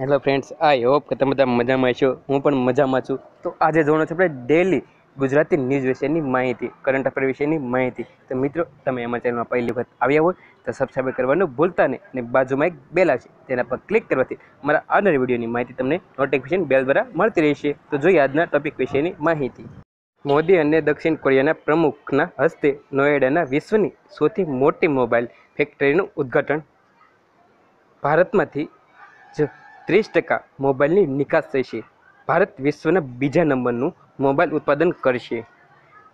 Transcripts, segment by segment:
hello friends I hope કે તમે બધા મજામાં છો હું પણ મજામાં છું તો આજે જોવાનું છે આપણે ડેલી ગુજરાતી ન્યૂઝ વિશેની માહિતી કરંટ અફેર વિશેની માહિતી તો મિત્રો તમે એમાં ચેનલમાં પહેલી વખત આવ્યા હોય તો સબસ્ક્રાઈબ કરવાનું ભૂલતા નહીં અને બાજુમાં એક બેલ આવશે તેના પર ક્લિક કરવાથી મારા આવનારી વિડીયોની માહિતી તમને નોટિફિકેશન બેલ દ્વારા મળતી રહેશે તો જોઈએ આજના ટોપિક વિશેની માહિતી મોદી અને દક્ષિણ કોરિયાના પ્રમુખના હસ્તે નોએડાના વિશ્વની સૌથી મોટી મોબાઈલ ફેક્ટરીનું ઉદ્ઘાટન ભારતમાંથી જ ત્રીસ ટકા મોબાઈલની નિકાસ થશે ભારત વિશ્વના બીજા નંબરનું મોબાઈલ ઉત્પાદન કરશે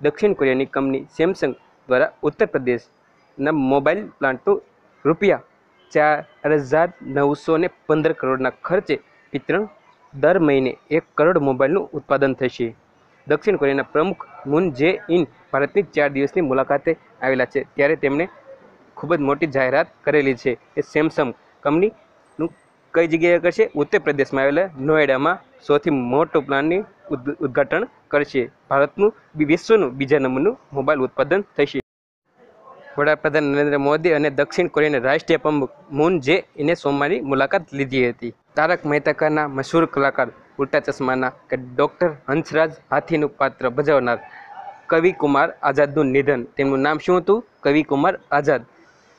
દક્ષિણ કોરિયાની કંપની સેમસંગ દ્વારા ઉત્તર પ્રદેશના મોબાઈલ પ્લાન્ટનું રૂપિયા ચાર હજાર નવસો ને પંદર કરોડના ખર્ચે વિતરણ દર મહિને એક કરોડ મોબાઈલનું ઉત્પાદન થશે દક્ષિણ કોરિયાના પ્રમુખ મુન જે ઇન ભારતની ચાર દિવસની મુલાકાતે આવેલા છે ત્યારે તેમણે ખૂબ જ મોટી જાહેરાત કરેલી છે એ સેમસંગ કંપની કઈ જગ્યાએ કરશે ઉત્તર પ્રદેશમાં આવેલા નોએડામાં સૌથી મોટો પ્લાન્ટની ઉદ્ઘાટન કરશે ભારતનું વિશ્વનું બીજા નંબરનું મોબાઈલ ઉત્પાદન થશે વડાપ્રધાન નરેન્દ્ર મોદી અને દક્ષિણ કોરિયાના રાષ્ટ્રીય પ્રમુખ મૂન જે એને સોમવારની મુલાકાત લીધી હતી તારક મહેતાકાના મશહૂર કલાકાર ઉલ્ટા ચશ્માના કે ડૉક્ટર હંસરાજ હાથીનું પાત્ર ભજવનાર કવિકુમાર આઝાદનું નિધન તેમનું નામ શું હતું કવિકુમાર આઝાદ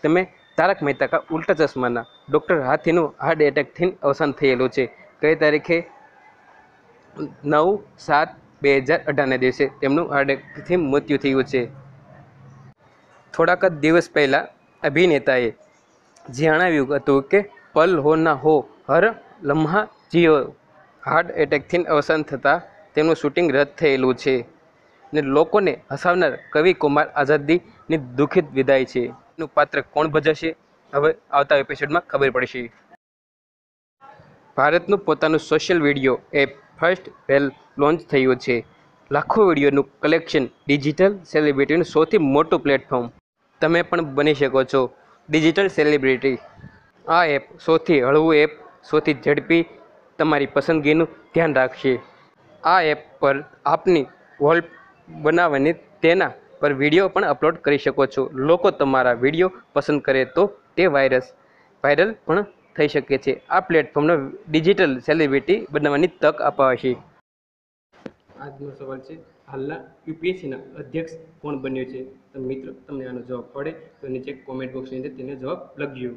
તમે તારક મહેતા કા ઉલ્ટા ચશ્માના ડૉક્ટર હાથીનું હાર્ટ એટેકથી અવસાન થયેલું છે કઈ તારીખે નવ સાત બે હજાર અઢારને દિવસે તેમનું હાર્ટ એટેકથી મૃત્યુ થયું છે થોડાક જ દિવસ પહેલાં અભિનેતાએ જણાવ્યું હતું કે પલ હો ના હો હર લમ્હા જીઓ હાર્ટ એટેકથી અવસાન થતાં તેમનું શૂટિંગ રદ થયેલું છે ને લોકોને હસાવનાર કવિ કુમાર આઝાદીની દુઃખિત વિદાય છે નું પાત્ર કોણ ભજવશે હવે આવતા એપિસોડમાં ખબર પડશે ભારતનું પોતાનું social video app first well launch થયું છે લાખો વિડીયોનું કલેક્શન ડિજિટલ સેલિબ્રિટીનું સૌથી મોટું પ્લેટફોર્મ તમે પણ બની શકો છો ડિજિટલ સેલિબ્રિટી આ એપ સૌથી હળવું એપ સૌથી ઝડપી તમારી પસંદગીનું ધ્યાન રાખશે આ એપ પર આપની વોલ બનાવવાની તેના પર વિડીયો પણ અપલોડ કરી શકો છો લોકો તમારા વિડીયો પસંદ કરે તો તે વાયરસ વાયરલ પણ થઈ શકે છે આ પ્લેટફોર્મનો ડિજિટલ સેલિબ્રિટી બનાવવાની તક અપાવશે આજનો સવાલ છે હાલના યુપીએસસીના અધ્યક્ષ કોણ બન્યો છે તો મિત્રો તમને આનો જવાબ પડે તો નીચે કોમેન્ટ બોક્સની અંદર તેનો જવાબ લખજો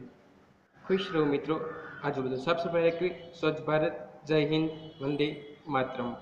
ખુશ રહો મિત્રો આજુબાજુ સાફ સફાઈ રાખવી સ્વચ્છ ભારત જય હિન્દ વંદે માત્રમાં